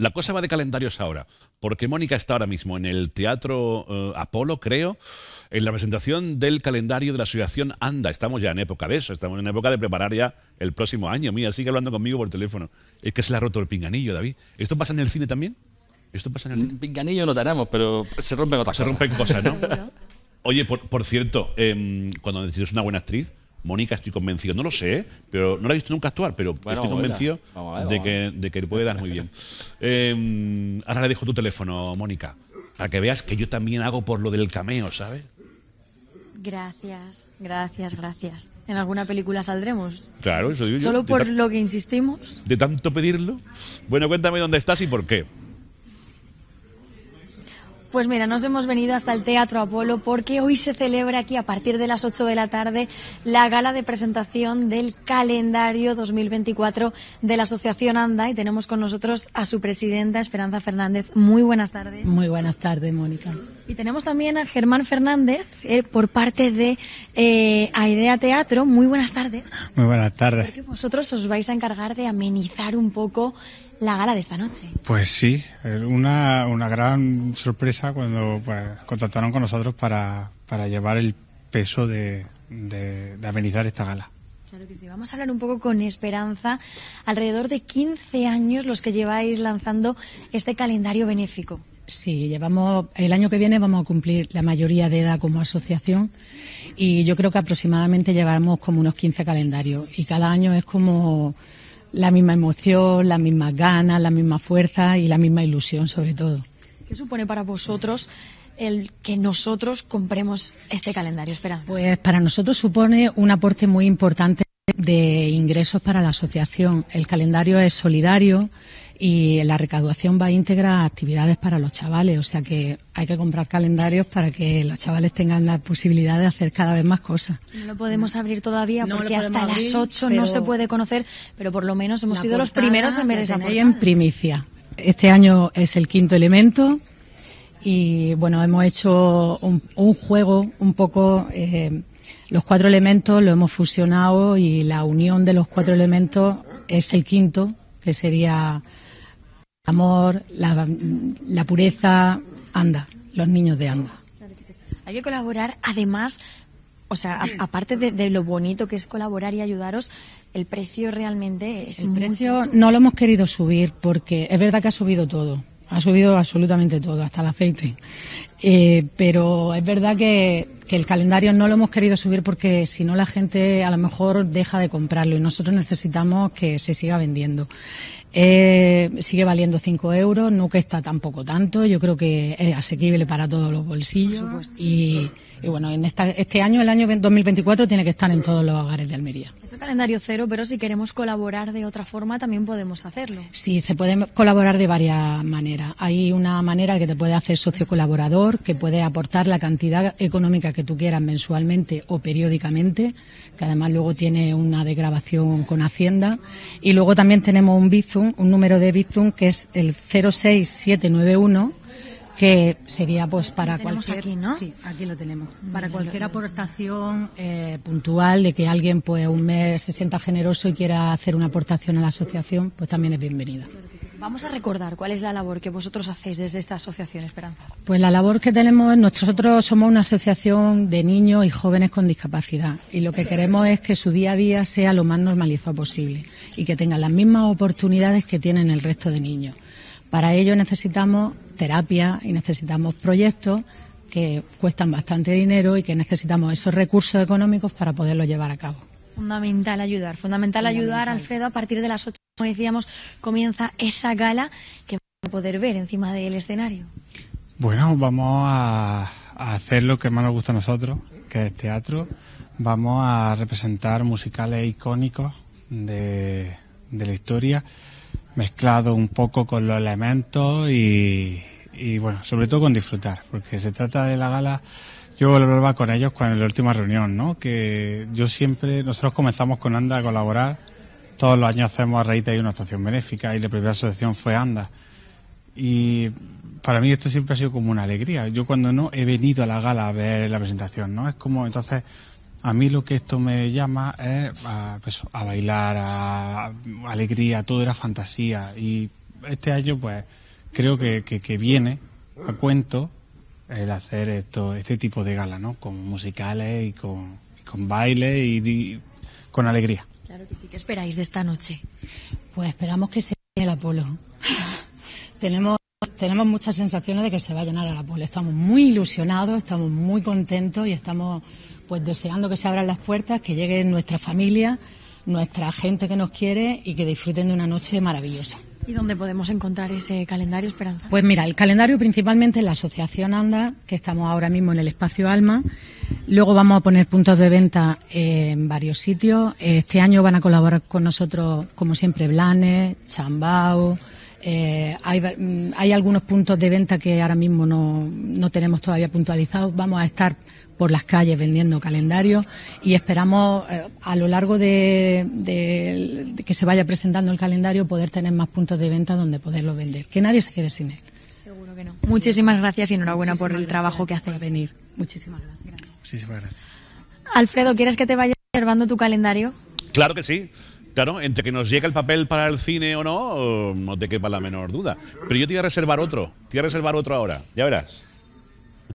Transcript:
La cosa va de calendarios ahora, porque Mónica está ahora mismo en el Teatro eh, Apolo, creo, en la presentación del calendario de la asociación ANDA. Estamos ya en época de eso, estamos en época de preparar ya el próximo año. Mira, sigue hablando conmigo por teléfono. Es que se le ha roto el pinganillo, David. ¿Esto pasa en el cine también? ¿Esto pasa en el mm, Pinganillo no pero se rompen otras cosas. Se rompen cosas, ¿no? Oye, por, cierto, em, cuando necesitas una buena actriz, Mónica, estoy convencido, no lo sé, pero no la he visto nunca actuar, pero estoy convencido de, que, le puede dar muy bien. Eh, ahora le dejo tu teléfono, Mónica, para que veas que yo también hago por lo del cameo, ¿sabes? Gracias, gracias, gracias. ¿En alguna película saldremos? Claro, eso digo Solo por lo que insistimos. ¿De tanto pedirlo? Bueno, cuéntame dónde estás y por qué. Pues mira, nos hemos venido hasta el Teatro Apolo porque hoy se celebra aquí a partir de las 8 de la tarde la gala de presentación del calendario 2024 de la Asociación ANDA y tenemos con nosotros a su presidenta Esperanza Fernández. Muy buenas tardes. Muy buenas tardes, Mónica. Y tenemos también a Germán Fernández eh, por parte de eh, Aidea Teatro. Muy buenas tardes. Muy buenas tardes. vosotros os vais a encargar de amenizar un poco la gala de esta noche. Pues sí, una, gran sorpresa cuando pues, contactaron con nosotros para, para llevar el peso de, amenizar esta gala. Claro que sí. Vamos a hablar un poco con Esperanza. Alrededor de 15 años los que lleváis lanzando este calendario benéfico. Sí, llevamos el año que viene vamos a cumplir la mayoría de edad como asociación y yo creo que aproximadamente llevamos como unos 15 calendarios y cada año es como la misma emoción, la misma ganas, la misma fuerza y la misma ilusión sobre todo. ¿Qué supone para vosotros el que nosotros compremos este calendario, Espera. Pues para nosotros supone un aporte muy importante de ingresos para la asociación. El calendario es solidario, y la recaudación va a integrar actividades para los chavales, o sea que hay que comprar calendarios para que los chavales tengan la posibilidad de hacer cada vez más cosas. No lo podemos abrir todavía porque hasta las 8 no se puede conocer, pero por lo menos hemos sido los primeros en ver esa en primicia. Este año es el quinto elemento y bueno, hemos hecho un, juego un poco... Eh, los cuatro elementos lo hemos fusionado y la unión de los cuatro elementos es el quinto, que sería amor, la, pureza, anda, los niños de anda. Hay que colaborar, además, o sea, aparte de, lo bonito que es colaborar y ayudaros, el precio realmente es. El precio no lo hemos querido subir porque es verdad que ha subido todo ha subido absolutamente todo, hasta el aceite. Eh, pero es verdad que, el calendario no lo hemos querido subir porque si no la gente a lo mejor deja de comprarlo y nosotros necesitamos que se siga vendiendo. Eh, sigue valiendo 5 euros, no cuesta tampoco tanto, yo creo que es asequible para todos los bolsillos y y bueno, en este año, el año 2024, tiene que estar en todos los hogares de Almería. Es el calendario cero, pero si queremos colaborar de otra forma, también podemos hacerlo. Sí, se puede colaborar de varias maneras. Hay una manera que te puede hacer socio colaborador, que puede aportar la cantidad económica que tú quieras mensualmente o periódicamente, que además luego tiene una grabación con Hacienda. Y luego también tenemos un Bizum, un número de Bizum que es el 06791 que sería pues para cualquier lo tenemos para cualquier aportación eh, puntual de que alguien pues un mes se sienta generoso y quiera hacer una aportación a la asociación pues también es bienvenida vamos a recordar cuál es la labor que vosotros hacéis desde esta asociación Esperanza pues la labor que tenemos nosotros somos una asociación de niños y jóvenes con discapacidad y lo que queremos es que su día a día sea lo más normalizado posible y que tengan las mismas oportunidades que tienen el resto de niños para ello necesitamos terapia y necesitamos proyectos que cuestan bastante dinero y que necesitamos esos recursos económicos para poderlo llevar a cabo. Fundamental ayudar, fundamental, ayudar, Alfredo, a partir de las 8, como decíamos, comienza esa gala que vamos a poder ver encima del escenario. Bueno, vamos a, hacer lo que más nos gusta a nosotros, que es teatro. Vamos a representar musicales icónicos de la historia mezclado un poco con los elementos y, bueno, sobre todo con disfrutar, porque se trata de la gala yo hablaba con ellos en la última reunión, ¿no? Que yo siempre, nosotros comenzamos con ANDA a colaborar, todos los años hacemos a raíz de una actuación benéfica y la primera asociación fue ANDA. Y para mí esto siempre ha sido como una alegría. Yo cuando no he venido a la gala a ver la presentación, ¿no? Es como, entonces, a mí lo que esto me llama es a, pues, a bailar, a, alegría, todo era fantasía. Y este año, pues, creo que, que, viene a cuento el hacer esto, este tipo de gala, ¿no? Con musicales y con, baile y, con alegría. Claro que sí. ¿Qué esperáis de esta noche? Pues esperamos que se llene el Apolo. tenemos, tenemos muchas sensaciones de que se va a llenar el Apolo. Estamos muy ilusionados, estamos muy contentos y estamos pues deseando que se abran las puertas, que lleguen nuestra familia, nuestra gente que nos quiere y que disfruten de una noche maravillosa. ¿Y dónde podemos encontrar ese calendario, Esperanza? Pues mira, el calendario principalmente en la Asociación ANDA, que estamos ahora mismo en el espacio Alma. Luego vamos a poner puntos de venta en varios sitios. Este año van a colaborar con nosotros, como siempre, Blanes, Chambao. Eh, mm, hay, algunos puntos de venta que ahora mismo no, no tenemos todavía puntualizados. Vamos a estar por las calles vendiendo calendarios y esperamos eh, a lo largo de, que se vaya presentando el calendario poder tener más puntos de venta donde poderlo vender. Que nadie se quede sin él. Seguro que no. Muchísimas gracias y enhorabuena por el trabajo que hace venir. Muchísimas gracias. Alfredo, ¿quieres que te vaya reservando tu calendario? Claro que sí. Claro, entre que nos llegue el papel para el cine o no, no te quepa la menor duda. Pero yo te voy a reservar otro. Te voy a reservar otro ahora. Ya verás.